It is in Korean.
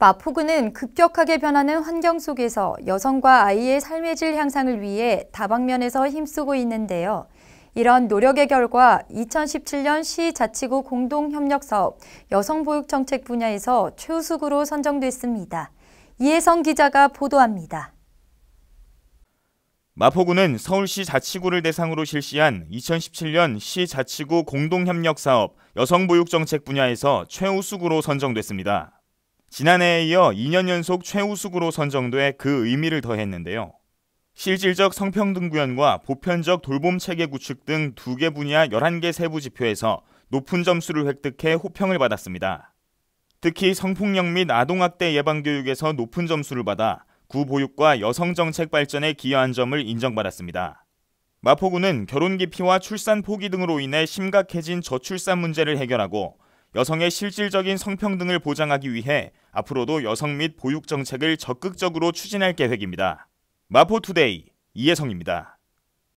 마포구는 급격하게 변하는 환경 속에서 여성과 아이의 삶의 질 향상을 위해 다방면에서 힘쓰고 있는데요. 이런 노력의 결과 2017년 시 자치구 공동협력사업 여성보육정책 분야에서 최우수구로 선정됐습니다. 이혜성 기자가 보도합니다. 마포구는 서울시 자치구를 대상으로 실시한 2017년 시 자치구 공동협력사업 여성보육정책 분야에서 최우수구로 선정됐습니다. 지난해에 이어 2년 연속 최우수구로 선정돼 그 의미를 더했는데요. 실질적 성평등 구현과 보편적 돌봄 체계 구축 등 두 개 분야 11개 세부 지표에서 높은 점수를 획득해 호평을 받았습니다. 특히 성폭력 및 아동학대 예방교육에서 높은 점수를 받아 구보육과 여성정책 발전에 기여한 점을 인정받았습니다. 마포구는 결혼 기피와 출산 포기 등으로 인해 심각해진 저출산 문제를 해결하고 여성의 실질적인 성평등을 보장하기 위해 앞으로도 여성 및 보육 정책을 적극적으로 추진할 계획입니다. 마포투데이 이혜성입니다.